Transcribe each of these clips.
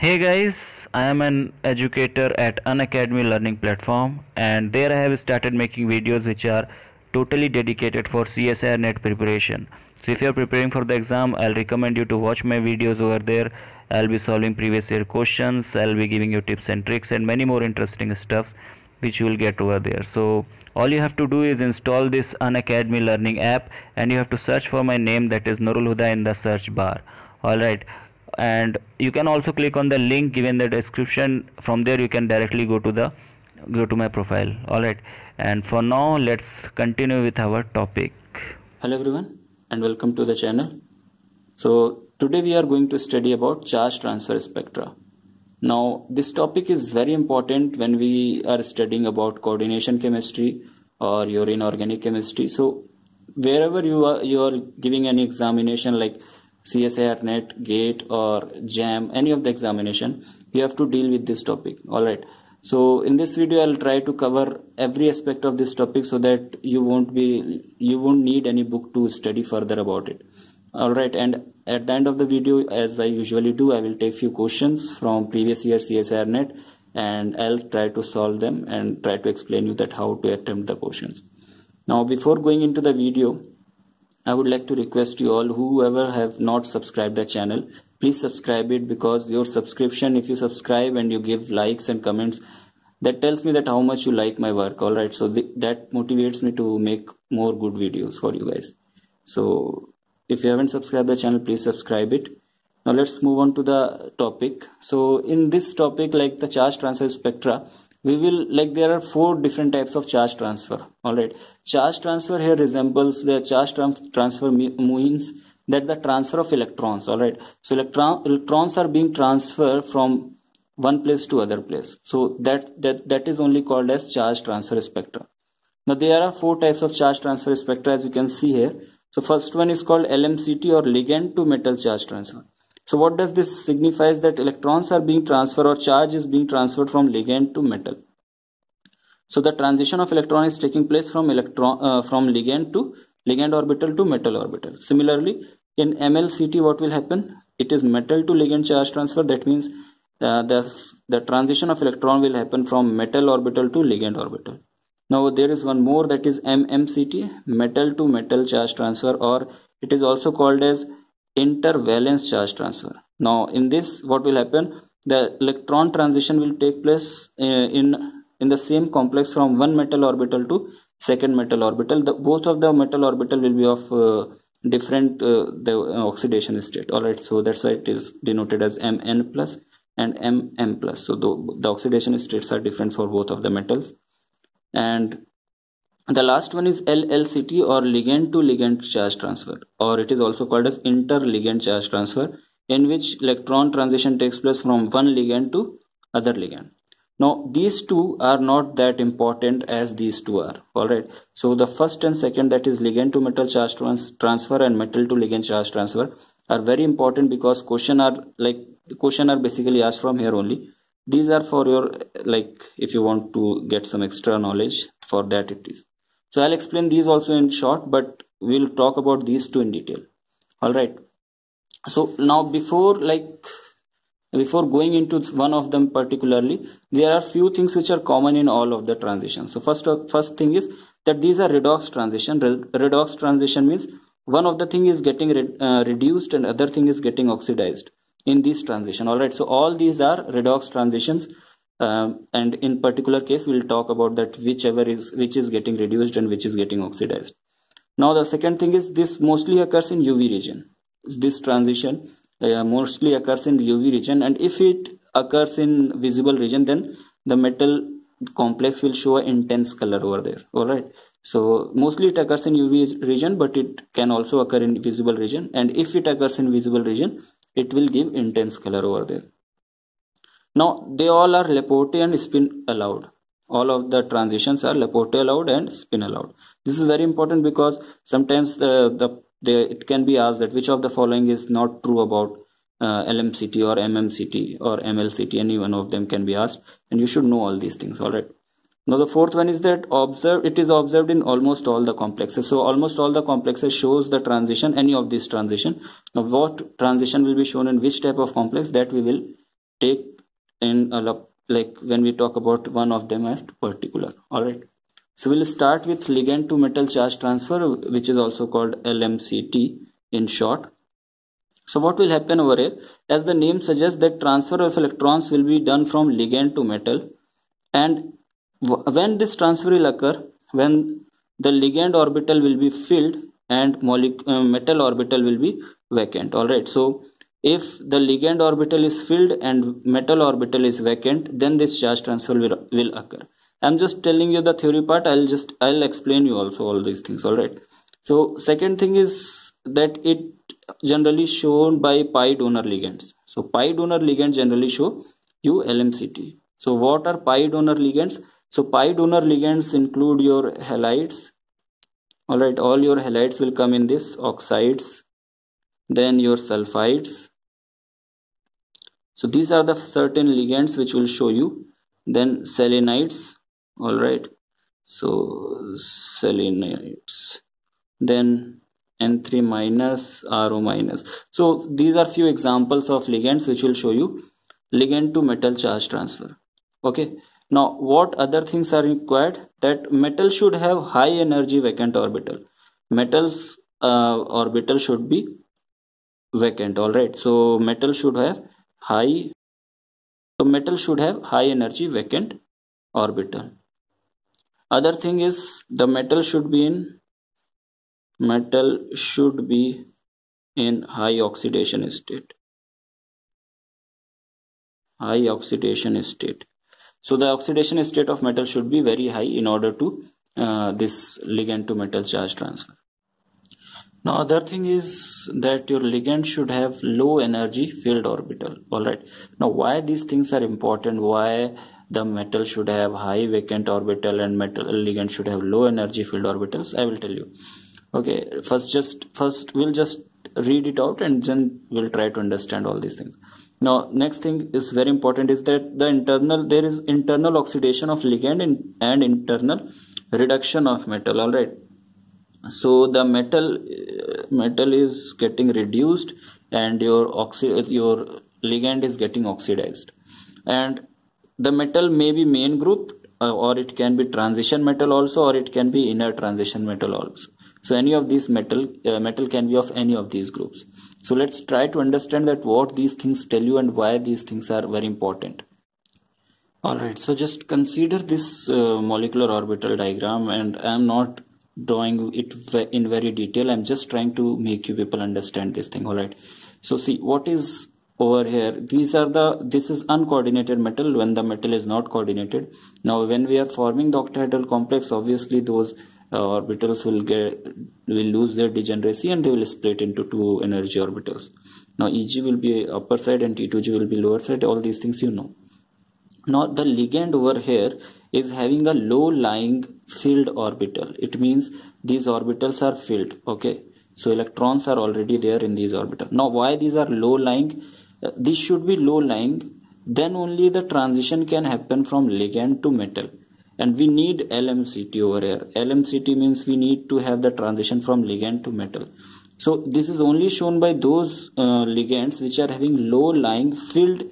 hey guys i am an educator at unacademy learning platform and there i have started making videos which are totally dedicated for csir net preparation so if you are preparing for the exam i'll recommend you to watch my videos over there i'll be solving previous year questions i'll be giving you tips and tricks and many more interesting stuffs which you will get over there so all you have to do is install this unacademy learning app and you have to search for my name that is Nurul Huda in the search bar alright and you can also click on the link given the description from there you can directly go to the go to my profile all right and for now let's continue with our topic hello everyone and welcome to the channel so today we are going to study about charge transfer spectra now this topic is very important when we are studying about coordination chemistry or your inorganic chemistry so wherever you are you are giving an examination like CSIR net, GATE or JAM, any of the examination, you have to deal with this topic. Alright. So in this video, I'll try to cover every aspect of this topic so that you won't be, you won't need any book to study further about it. Alright. And at the end of the video, as I usually do, I will take few questions from previous year CSIR net and I'll try to solve them and try to explain you that how to attempt the questions. Now before going into the video, I would like to request you all whoever have not subscribed the channel please subscribe it because your subscription if you subscribe and you give likes and comments that tells me that how much you like my work all right so th that motivates me to make more good videos for you guys so if you haven't subscribed the channel please subscribe it now let's move on to the topic so in this topic like the charge transfer spectra we will like there are four different types of charge transfer all right charge transfer here resembles the charge transfer means that the transfer of electrons all right so electron electrons are being transferred from one place to other place so that that that is only called as charge transfer spectra now there are four types of charge transfer spectra as you can see here so first one is called lmct or ligand to metal charge transfer so what does this signifies that electrons are being transferred or charge is being transferred from ligand to metal. So the transition of electron is taking place from electron uh, from ligand to ligand orbital to metal orbital. Similarly, in MLCT, what will happen? It is metal to ligand charge transfer. That means uh, the the transition of electron will happen from metal orbital to ligand orbital. Now there is one more that is MMCT, metal to metal charge transfer, or it is also called as intervalence charge transfer now in this what will happen the electron transition will take place uh, in in the same complex from one metal orbital to second metal orbital the both of the metal orbital will be of uh, different uh, the uh, oxidation state all right so that's why it is denoted as mn plus and mm plus so the, the oxidation states are different for both of the metals and the last one is LLCT or ligand to ligand charge transfer or it is also called as interligand charge transfer in which electron transition takes place from one ligand to other ligand. Now these two are not that important as these two are alright. So the first and second that is ligand to metal charge trans transfer and metal to ligand charge transfer are very important because question are like question are basically asked from here only. These are for your like if you want to get some extra knowledge for that it is. So I'll explain these also in short, but we'll talk about these two in detail. All right. So now before like before going into one of them particularly, there are few things which are common in all of the transitions. So first first thing is that these are redox transition. Redox transition means one of the thing is getting re uh, reduced and other thing is getting oxidized in this transition. All right. So all these are redox transitions um, and in particular case we'll talk about that whichever is which is getting reduced and which is getting oxidized now the second thing is this mostly occurs in uv region this transition uh, mostly occurs in uv region and if it occurs in visible region then the metal complex will show an intense color over there all right so mostly it occurs in uv region but it can also occur in visible region and if it occurs in visible region it will give intense color over there now they all are Laporte and spin allowed. All of the transitions are Laporte allowed and spin allowed. This is very important because sometimes the, the, the it can be asked that which of the following is not true about uh, LMCT or MMCT or MLCT. Any one of them can be asked, and you should know all these things. All right. Now the fourth one is that observe it is observed in almost all the complexes. So almost all the complexes shows the transition, any of these transition. Now what transition will be shown in which type of complex that we will take in and uh, like when we talk about one of them as particular all right so we'll start with ligand to metal charge transfer which is also called lmct in short so what will happen over here as the name suggests that transfer of electrons will be done from ligand to metal and when this transfer will occur when the ligand orbital will be filled and uh, metal orbital will be vacant all right so if the ligand orbital is filled and metal orbital is vacant, then this charge transfer will, will occur. I'm just telling you the theory part. I'll just I'll explain you also all these things. All right. So second thing is that it generally shown by pi donor ligands. So pi donor ligands generally show ULMCT. So what are pi donor ligands? So pi donor ligands include your halides. All right, all your halides will come in this oxides, then your sulfides, so these are the certain ligands which will show you then selenides, all right so selenides. then n3 minus ro minus so these are few examples of ligands which will show you ligand to metal charge transfer okay now what other things are required that metal should have high energy vacant orbital metals uh, orbital should be vacant all right so metal should have high so metal should have high energy vacant orbital other thing is the metal should be in metal should be in high oxidation state high oxidation state so the oxidation state of metal should be very high in order to uh, this ligand to metal charge transfer now other thing is that your ligand should have low energy filled orbital all right now why these things are important why the metal should have high vacant orbital and metal ligand should have low energy filled orbitals i will tell you okay first just first we'll just read it out and then we'll try to understand all these things now next thing is very important is that the internal there is internal oxidation of ligand and, and internal reduction of metal all right so the metal uh, metal is getting reduced and your oxi- your ligand is getting oxidized and the metal may be main group uh, or it can be transition metal also or it can be inner transition metal also so any of these metal uh, metal can be of any of these groups so let's try to understand that what these things tell you and why these things are very important all right so just consider this uh, molecular orbital diagram and i am not drawing it in very detail i'm just trying to make you people understand this thing all right so see what is over here these are the this is uncoordinated metal when the metal is not coordinated now when we are forming the octahedral complex obviously those uh, orbitals will get will lose their degeneracy and they will split into two energy orbitals now eg will be upper side and t2g will be lower side all these things you know now the ligand over here is having a low lying filled orbital it means these orbitals are filled okay so electrons are already there in these orbital now why these are low lying uh, should be low lying then only the transition can happen from ligand to metal and we need LMCT over here LMCT means we need to have the transition from ligand to metal so this is only shown by those uh, ligands which are having low lying filled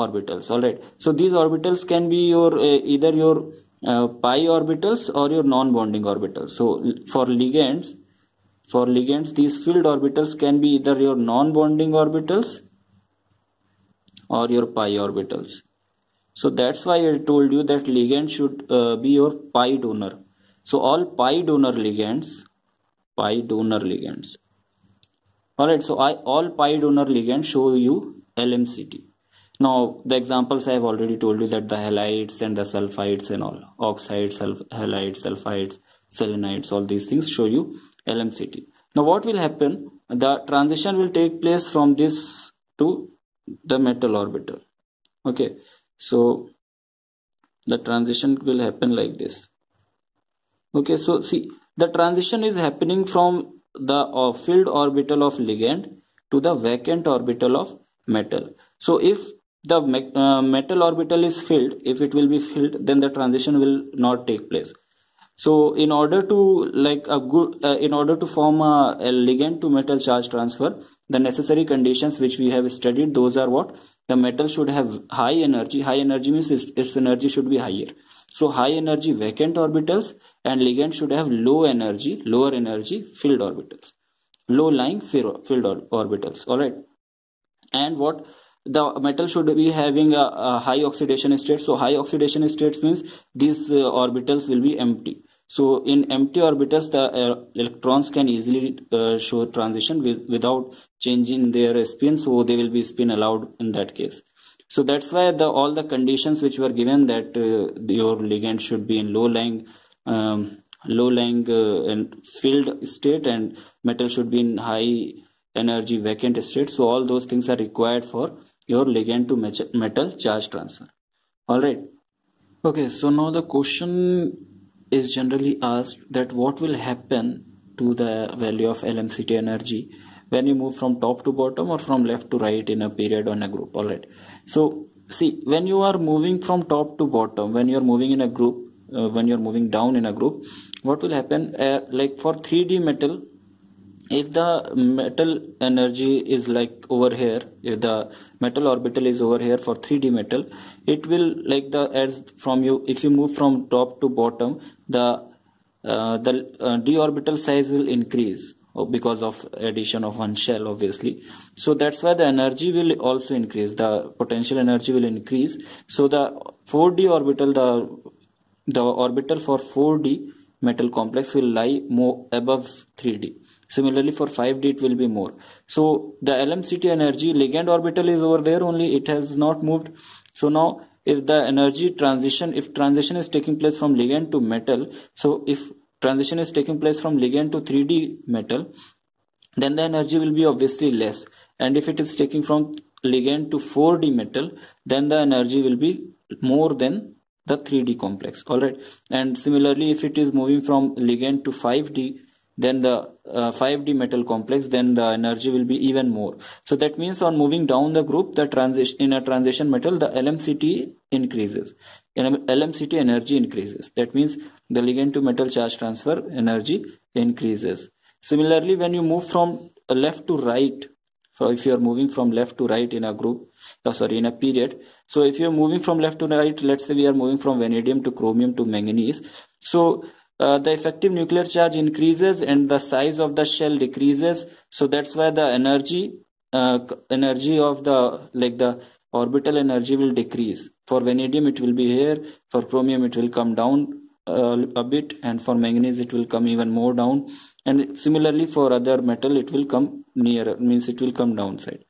orbitals all right so these orbitals can be your uh, either your uh, pi orbitals or your non bonding orbitals so for ligands for ligands these filled orbitals can be either your non bonding orbitals or your pi orbitals so that's why i told you that ligand should uh, be your pi donor so all pi donor ligands pi donor ligands all right so i all pi donor ligands show you lmct now the examples i have already told you that the halides and the sulfides and all oxides sulf- halides sulfides selenides all these things show you lmct now what will happen the transition will take place from this to the metal orbital okay so the transition will happen like this okay so see the transition is happening from the uh, filled orbital of ligand to the vacant orbital of metal so if the uh, metal orbital is filled if it will be filled then the transition will not take place so in order to like a good uh, in order to form a, a, ligand to metal charge transfer the necessary conditions which we have studied those are what the metal should have high energy high energy means its, its energy should be higher so high energy vacant orbitals and ligand should have low energy lower energy filled orbitals low lying filled orbitals all right and what the metal should be having a, a, high oxidation state so high oxidation states means these uh, orbitals will be empty so in empty orbitals the uh, electrons can easily uh, show transition with, without changing their spin so they will be spin allowed in that case so that's why the all the conditions which were given that uh, your ligand should be in low lying um, low lying uh, and filled state and metal should be in high energy vacant state so all those things are required for your ligand to metal charge transfer all right okay so now the question is generally asked that what will happen to the value of lmct energy when you move from top to bottom or from left to right in a period on a group all right so see when you are moving from top to bottom when you are moving in a group uh, when you are moving down in a group what will happen uh, like for 3d metal if the metal energy is like over here if the metal orbital is over here for 3d metal it will like the as from you if you move from top to bottom the uh, the uh, d orbital size will increase oh, because of addition of one shell obviously so that's why the energy will also increase the potential energy will increase so the 4d orbital the the orbital for 4d metal complex will lie more above 3d similarly for 5d it will be more so the lmct energy ligand orbital is over there only it has not moved so now if the energy transition if transition is taking place from ligand to metal so if transition is taking place from ligand to 3d metal then the energy will be obviously less and if it is taking from ligand to 4d metal then the energy will be more than the 3d complex all right and similarly if it is moving from ligand to 5d then the uh, 5d metal complex then the energy will be even more so that means on moving down the group the transition in a transition metal the lmct increases lmct energy increases that means the ligand to metal charge transfer energy increases similarly when you move from left to right so if you are moving from left to right in a group or uh, sorry in a period so if you are moving from left to right let's say we are moving from vanadium to chromium to manganese so uh, the effective nuclear charge increases and the size of the shell decreases so that's why the energy uh, energy of the like the orbital energy will decrease for vanadium it will be here for chromium it will come down a, a bit and for manganese it will come even more down and similarly for other metal it will come nearer means it will come downside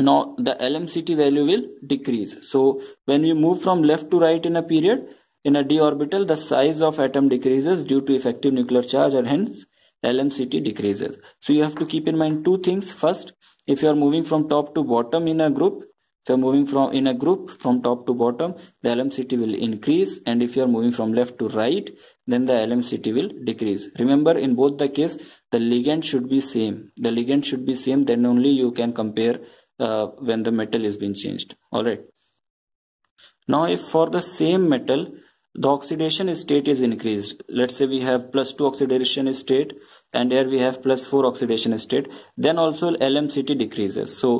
now the LMCT value will decrease. So when you move from left to right in a period, in a d orbital, the size of atom decreases due to effective nuclear charge and hence LMCT decreases. So you have to keep in mind two things. First, if you are moving from top to bottom in a group, so, moving from in a group from top to bottom the lmct will increase and if you're moving from left to right then the lmct will decrease remember in both the case the ligand should be same the ligand should be same then only you can compare uh, when the metal is being changed all right now if for the same metal the oxidation state is increased let's say we have plus 2 oxidation state and here we have plus 4 oxidation state then also LMCT decreases so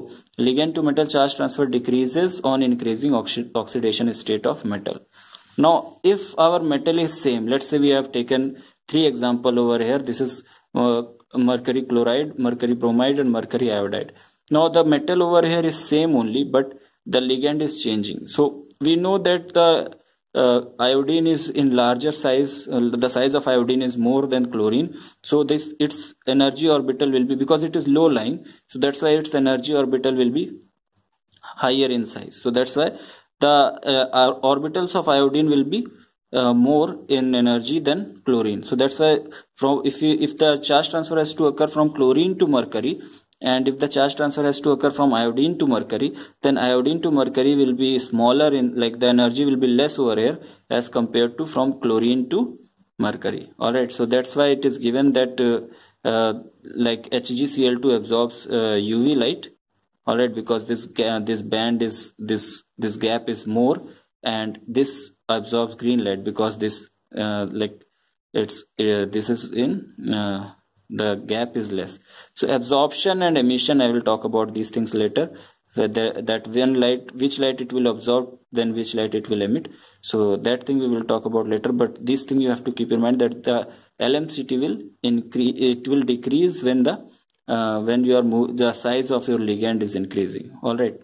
ligand to metal charge transfer decreases on increasing oxi oxidation state of metal now if our metal is same let's say we have taken three example over here this is uh, mercury chloride mercury bromide and mercury iodide now the metal over here is same only but the ligand is changing so we know that the uh, iodine is in larger size uh, the size of iodine is more than chlorine so this its energy orbital will be because it is low lying so that's why its energy orbital will be higher in size so that's why the uh, orbitals of iodine will be uh, more in energy than chlorine so that's why from if you, if the charge transfer has to occur from chlorine to mercury and if the charge transfer has to occur from iodine to mercury then iodine to mercury will be smaller in like the energy will be less over here as compared to from chlorine to mercury all right so that's why it is given that uh, uh, like hgcl2 absorbs uh, uv light all right because this this band is this this gap is more and this absorbs green light because this uh, like it's uh, this is in uh, the gap is less so absorption and emission i will talk about these things later whether that when light which light it will absorb then which light it will emit so that thing we will talk about later but this thing you have to keep in mind that the lmct will increase it will decrease when the uh, when your the size of your ligand is increasing all right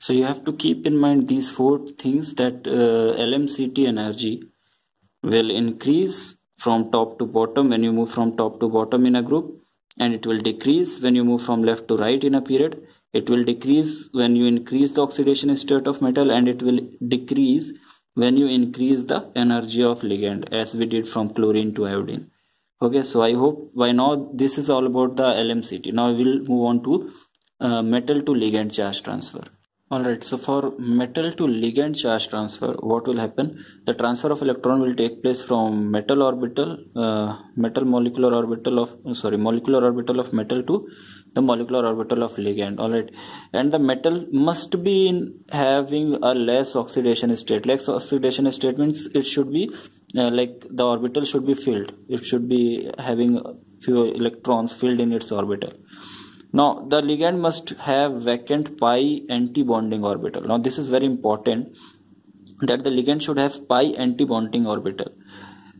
so you have to keep in mind these four things that uh, lmct energy will increase from top to bottom when you move from top to bottom in a group and it will decrease when you move from left to right in a period it will decrease when you increase the oxidation state of metal and it will decrease when you increase the energy of ligand as we did from chlorine to iodine okay so i hope by now this is all about the lmct now we will move on to uh, metal to ligand charge transfer Alright, so for metal to ligand charge transfer, what will happen? The transfer of electron will take place from metal orbital, uh, metal molecular orbital of, uh, sorry, molecular orbital of metal to the molecular orbital of ligand. Alright, and the metal must be in having a less oxidation state. Less oxidation state means it should be uh, like the orbital should be filled. It should be having few electrons filled in its orbital. Now the ligand must have vacant pi anti-bonding orbital. Now this is very important that the ligand should have pi anti-bonding orbital.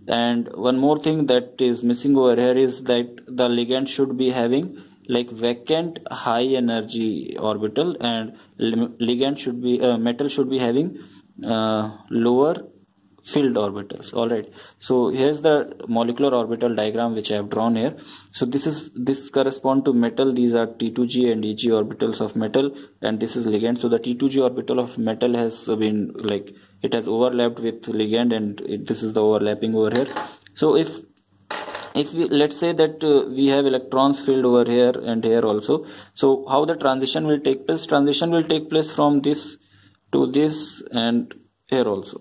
And one more thing that is missing over here is that the ligand should be having like vacant high energy orbital and ligand should be uh, metal should be having uh, lower filled orbitals all right so here's the molecular orbital diagram which i have drawn here so this is this correspond to metal these are t2g and eg orbitals of metal and this is ligand so the t2g orbital of metal has been like it has overlapped with ligand and it, this is the overlapping over here so if if we let's say that uh, we have electrons filled over here and here also so how the transition will take place transition will take place from this to this and here also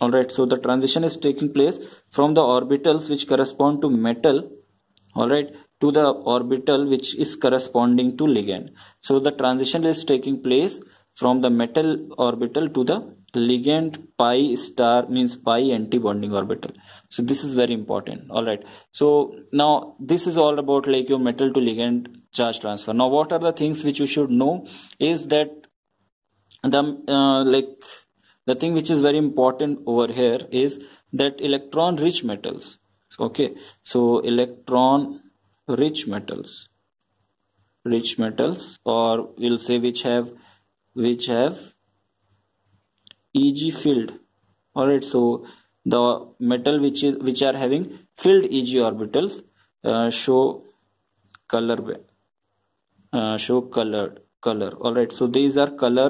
all right so the transition is taking place from the orbitals which correspond to metal all right to the orbital which is corresponding to ligand so the transition is taking place from the metal orbital to the ligand pi star means pi antibonding orbital so this is very important all right so now this is all about like your metal to ligand charge transfer now what are the things which you should know is that the uh, like the thing which is very important over here is that electron rich metals okay so electron rich metals rich metals or we'll say which have which have eg field all right so the metal which is which are having filled eg orbitals uh, show color uh, show colored color all right so these are color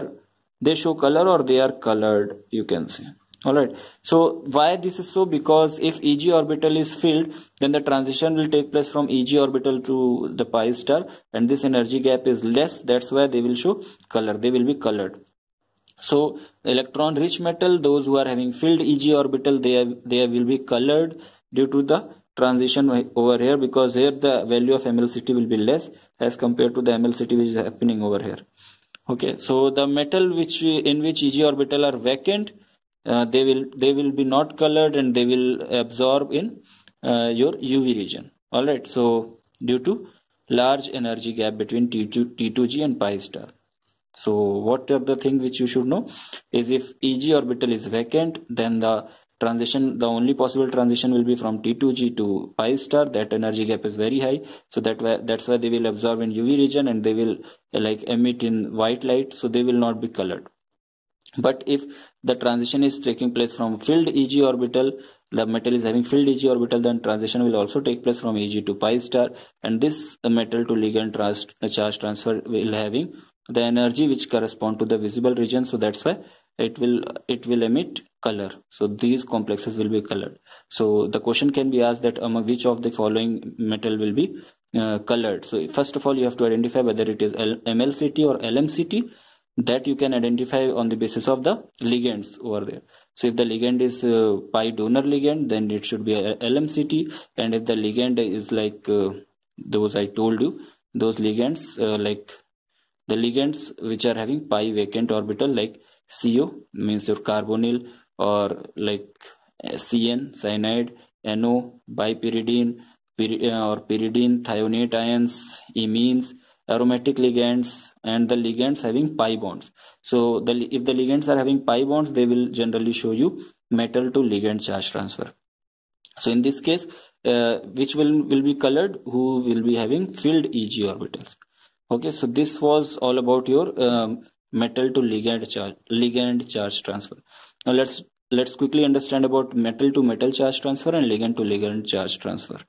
they show color or they are colored you can see. all right so why this is so because if eg orbital is filled then the transition will take place from eg orbital to the pi star and this energy gap is less that's why they will show color they will be colored so electron rich metal those who are having filled eg orbital they they will be colored due to the transition over here because here the value of mlct will be less as compared to the mlct which is happening over here okay so the metal which in which eg orbital are vacant uh, they will they will be not colored and they will absorb in uh, your uv region all right so due to large energy gap between T2, T2g and pi star so what are the thing which you should know is if eg orbital is vacant then the transition the only possible transition will be from t2g to 5 star that energy gap is very high so that that's why they will absorb in uv region and they will like emit in white light so they will not be colored but if the transition is taking place from filled eg orbital the metal is having filled eg orbital then transition will also take place from eg to pi star and this metal to ligand trans charge transfer will having the energy which correspond to the visible region so that's why it will it will emit color so these complexes will be colored so the question can be asked that among which of the following metal will be uh, colored so first of all you have to identify whether it is L mlct or lmct that you can identify on the basis of the ligands over there so if the ligand is uh, pi donor ligand then it should be a lmct and if the ligand is like uh, those i told you those ligands uh, like the ligands which are having pi vacant orbital like co means your carbonyl or like uh, CN, cyanide, NO, bipyridine, uh, or pyridine, thionate ions, imines, aromatic ligands, and the ligands having pi bonds. So the, if the ligands are having pi bonds, they will generally show you metal to ligand charge transfer. So in this case, uh, which will, will be colored, who will be having filled EG orbitals. Okay, so this was all about your um, metal to ligand charge, ligand charge transfer. Now let's let's quickly understand about metal to metal charge transfer and ligand to ligand charge transfer.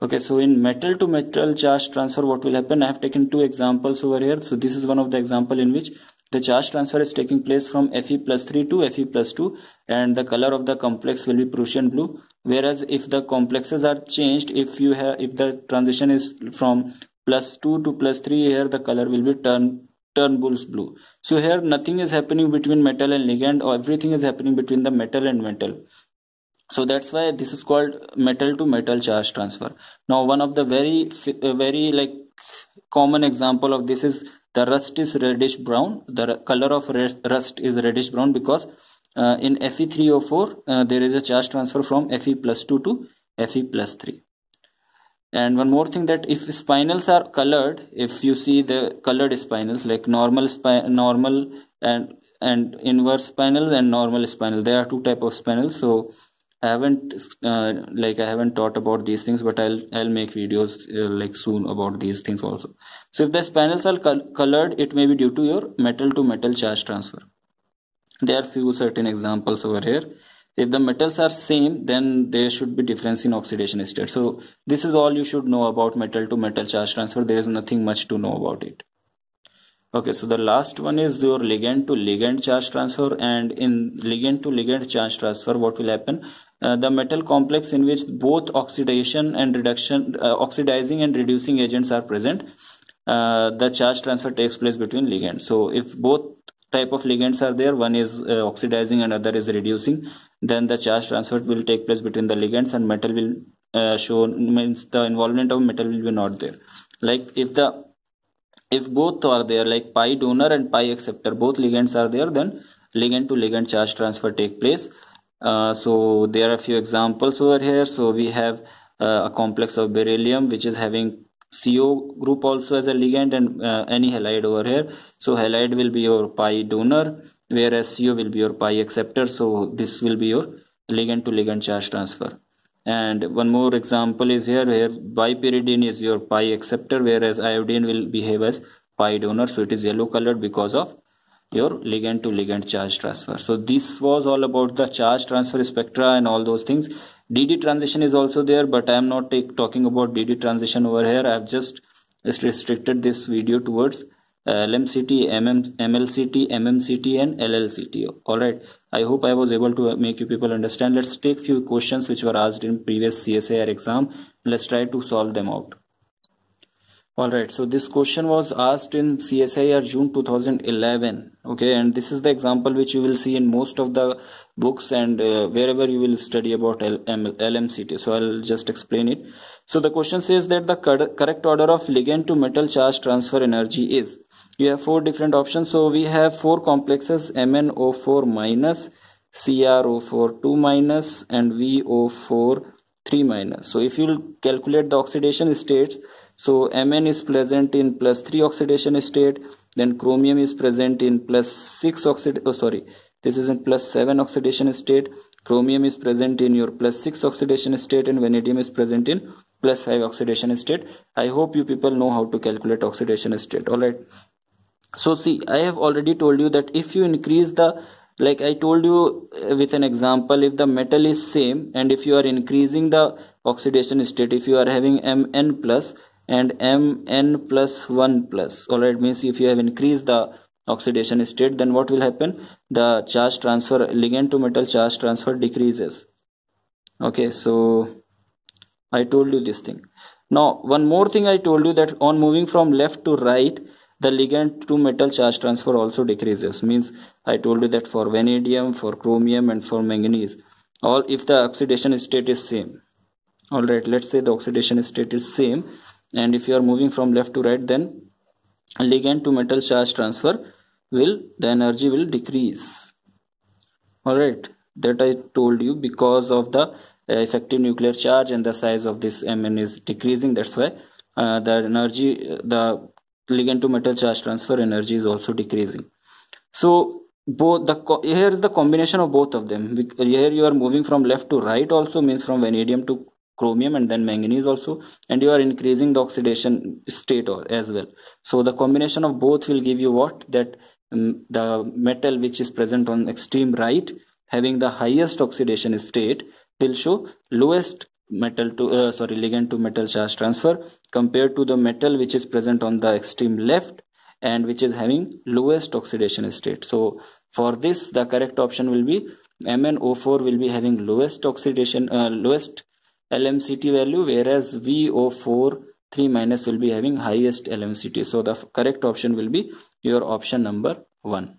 Okay, so in metal to metal charge transfer, what will happen? I have taken two examples over here. So this is one of the example in which the charge transfer is taking place from Fe plus 3 to Fe plus 2 and the color of the complex will be Prussian blue. Whereas if the complexes are changed, if you have if the transition is from plus 2 to plus 3 here the color will be turned turns blue. So here nothing is happening between metal and ligand or everything is happening between the metal and metal. So that's why this is called metal to metal charge transfer. Now one of the very uh, very like common example of this is the rust is reddish brown. The color of rust is reddish brown because uh, in fe 30 uh, there is a charge transfer from Fe plus 2 to Fe plus 3 and one more thing that if spinals are colored if you see the colored spinals like normal spi normal and and inverse spinals and normal spinal there are two type of spinals so i haven't uh, like i haven't taught about these things but i'll i'll make videos uh, like soon about these things also so if the spinals are col colored it may be due to your metal to metal charge transfer there are few certain examples over here if the metals are same then there should be difference in oxidation state so this is all you should know about metal to metal charge transfer there is nothing much to know about it okay so the last one is your ligand to ligand charge transfer and in ligand to ligand charge transfer what will happen uh, the metal complex in which both oxidation and reduction uh, oxidizing and reducing agents are present uh, the charge transfer takes place between ligands so if both type of ligands are there one is uh, oxidizing and other is reducing then the charge transfer will take place between the ligands and metal will uh, show means the involvement of metal will be not there like if the if both are there like pi donor and pi acceptor both ligands are there then ligand to ligand charge transfer take place uh, so there are a few examples over here so we have uh, a complex of beryllium which is having CO group also as a ligand and uh, any halide over here. So halide will be your pi donor, whereas CO will be your pi acceptor. So this will be your ligand to ligand charge transfer. And one more example is here where bipyridine is your pi acceptor, whereas iodine will behave as pi donor. So it is yellow colored because of your ligand to ligand charge transfer. So this was all about the charge transfer spectra and all those things dd transition is also there but i am not take, talking about dd transition over here i have just restricted this video towards uh, LMCT, MM, MLCT, MMCT and LLCT. Alright, I hope I was able to make you people understand. Let's take few questions which were asked in previous CSIR exam. Let's try to solve them out all right so this question was asked in csir june 2011 okay and this is the example which you will see in most of the books and uh, wherever you will study about L M lmct so i'll just explain it so the question says that the cor correct order of ligand to metal charge transfer energy is you have four different options so we have four complexes mno4 minus cro4 2 minus and vo4 3 minus so if you calculate the oxidation states so Mn is present in plus 3 oxidation state, then chromium is present in plus 6 oxidation, oh sorry, this is in plus 7 oxidation state, chromium is present in your plus 6 oxidation state and vanadium is present in plus 5 oxidation state. I hope you people know how to calculate oxidation state, alright. So see, I have already told you that if you increase the like i told you uh, with an example if the metal is same and if you are increasing the oxidation state if you are having mn plus and mn plus 1 plus all right means if you have increased the oxidation state then what will happen the charge transfer ligand to metal charge transfer decreases okay so i told you this thing now one more thing i told you that on moving from left to right the ligand to metal charge transfer also decreases means i told you that for vanadium for chromium and for manganese all if the oxidation state is same all right let's say the oxidation state is same and if you are moving from left to right then ligand to metal charge transfer will the energy will decrease all right that i told you because of the uh, effective nuclear charge and the size of this mn is decreasing that's why uh, the energy the ligand to metal charge transfer energy is also decreasing so both the here is the combination of both of them here you are moving from left to right also means from vanadium to chromium and then manganese also and you are increasing the oxidation state as well so the combination of both will give you what that um, the metal which is present on extreme right having the highest oxidation state will show lowest metal to uh, sorry ligand to metal charge transfer compared to the metal which is present on the extreme left and which is having lowest oxidation state so for this the correct option will be MnO4 will be having lowest oxidation uh, lowest LMCT value whereas VO4 3 minus will be having highest LMCT. So the correct option will be your option number 1.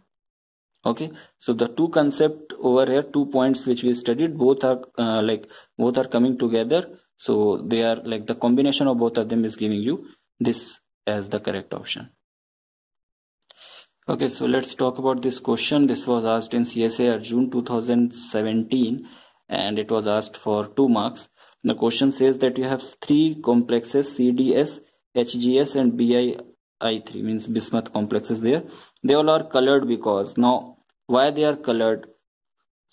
Okay, so the two concept over here, two points which we studied, both are uh, like both are coming together. So they are like the combination of both of them is giving you this as the correct option. Okay, so let's talk about this question. This was asked in or June 2017 and it was asked for two marks. The question says that you have three complexes CDS, HGS and BII3 means bismuth complexes there. They all are colored because now why they are colored?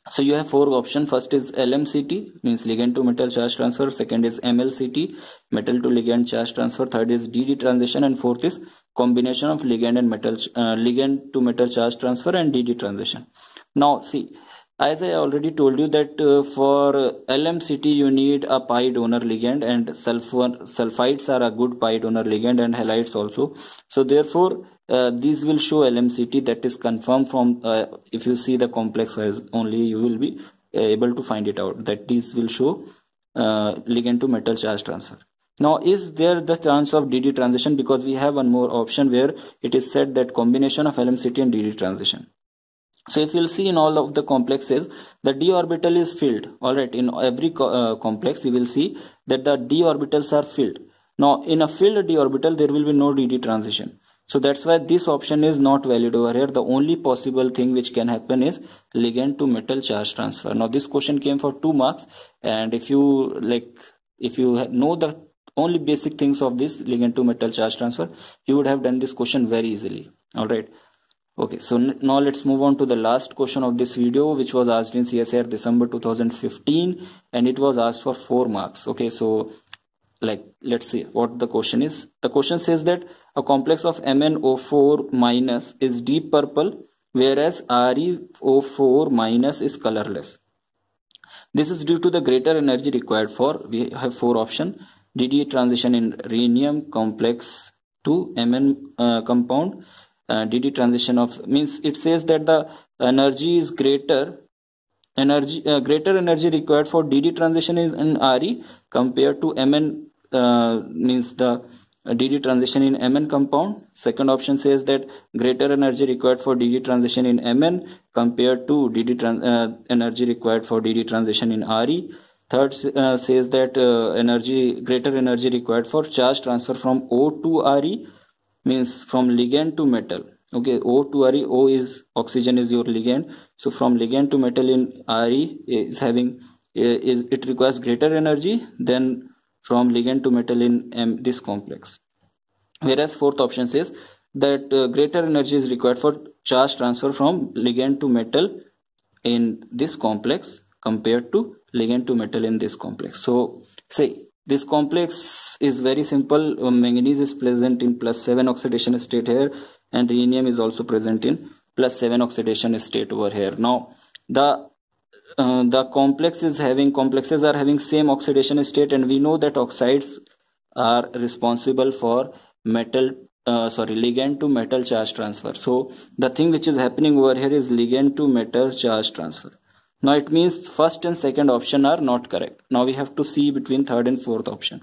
So you have four options. First is LMCT means ligand to metal charge transfer. Second is MLCT metal to ligand charge transfer. Third is DD transition and fourth is combination of ligand and metal uh, ligand to metal charge transfer and DD transition. Now see as i already told you that uh, for lmct you need a pi donor ligand and sulfur sulfides are a good pi donor ligand and halides also so therefore uh, these will show lmct that is confirmed from uh, if you see the complex size only you will be able to find it out that these will show uh, ligand to metal charge transfer now is there the chance of dd transition because we have one more option where it is said that combination of lmct and dd transition so if you'll see in all of the complexes, the d orbital is filled. All right, in every co uh, complex, you will see that the d orbitals are filled. Now, in a filled d orbital, there will be no dd transition. So that's why this option is not valid over here. The only possible thing which can happen is ligand to metal charge transfer. Now this question came for two marks, and if you like, if you know the only basic things of this ligand to metal charge transfer, you would have done this question very easily. All right okay so now let's move on to the last question of this video which was asked in C.S.R. december 2015 and it was asked for four marks okay so like let's see what the question is the question says that a complex of mno4 minus is deep purple whereas reo4 minus is colorless this is due to the greater energy required for we have four option dd transition in rhenium complex to mn uh, compound uh, dd transition of means it says that the energy is greater energy uh, greater energy required for dd transition is in re compared to mn uh, means the dd uh, transition in mn compound second option says that greater energy required for dd transition in mn compared to dd uh, energy required for dd transition in re third uh, says that energy greater energy required for charge transfer from o to re means from ligand to metal okay O to Re O is oxygen is your ligand so from ligand to metal in Re is having is it requires greater energy than from ligand to metal in M this complex whereas fourth option says that uh, greater energy is required for charge transfer from ligand to metal in this complex compared to ligand to metal in this complex so say this complex is very simple. Uh, manganese is present in plus 7 oxidation state here and rhenium is also present in plus 7 oxidation state over here. Now the uh, the complex is having complexes are having same oxidation state and we know that oxides are responsible for metal uh, sorry ligand to metal charge transfer. So the thing which is happening over here is ligand to metal charge transfer. Now it means first and second option are not correct. Now we have to see between third and fourth option.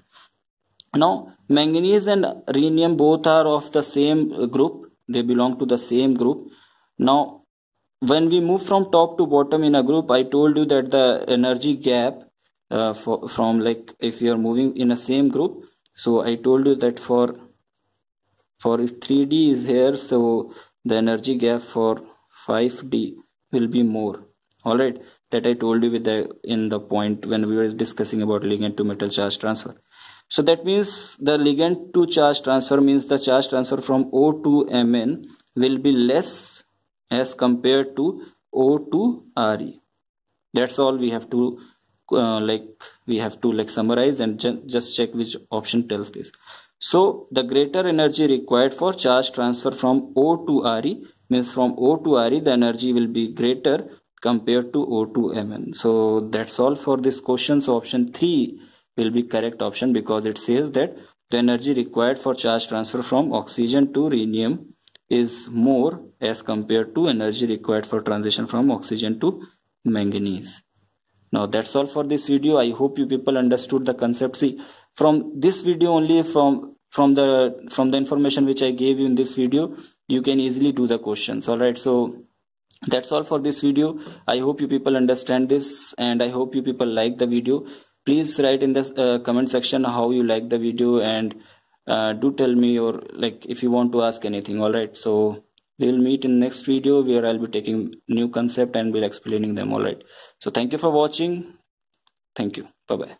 Now manganese and rhenium both are of the same uh, group. They belong to the same group. Now when we move from top to bottom in a group, I told you that the energy gap uh, for, from like if you are moving in a same group. So I told you that for for if 3D is here, so the energy gap for 5D will be more all right that i told you with the in the point when we were discussing about ligand to metal charge transfer so that means the ligand to charge transfer means the charge transfer from o to mn will be less as compared to o to re that's all we have to uh, like we have to like summarize and just check which option tells this so the greater energy required for charge transfer from o to re means from o to re the energy will be greater compared to O2Mn. So that's all for this question. So option 3 will be correct option because it says that the energy required for charge transfer from oxygen to rhenium is more as compared to energy required for transition from oxygen to manganese. Now that's all for this video. I hope you people understood the concept. See, from this video only from from the from the information which I gave you in this video, you can easily do the questions. All right. So that's all for this video i hope you people understand this and i hope you people like the video please write in the uh, comment section how you like the video and uh, do tell me or like if you want to ask anything all right so we'll meet in next video where i'll be taking new concept and we'll explaining them all right so thank you for watching thank you bye bye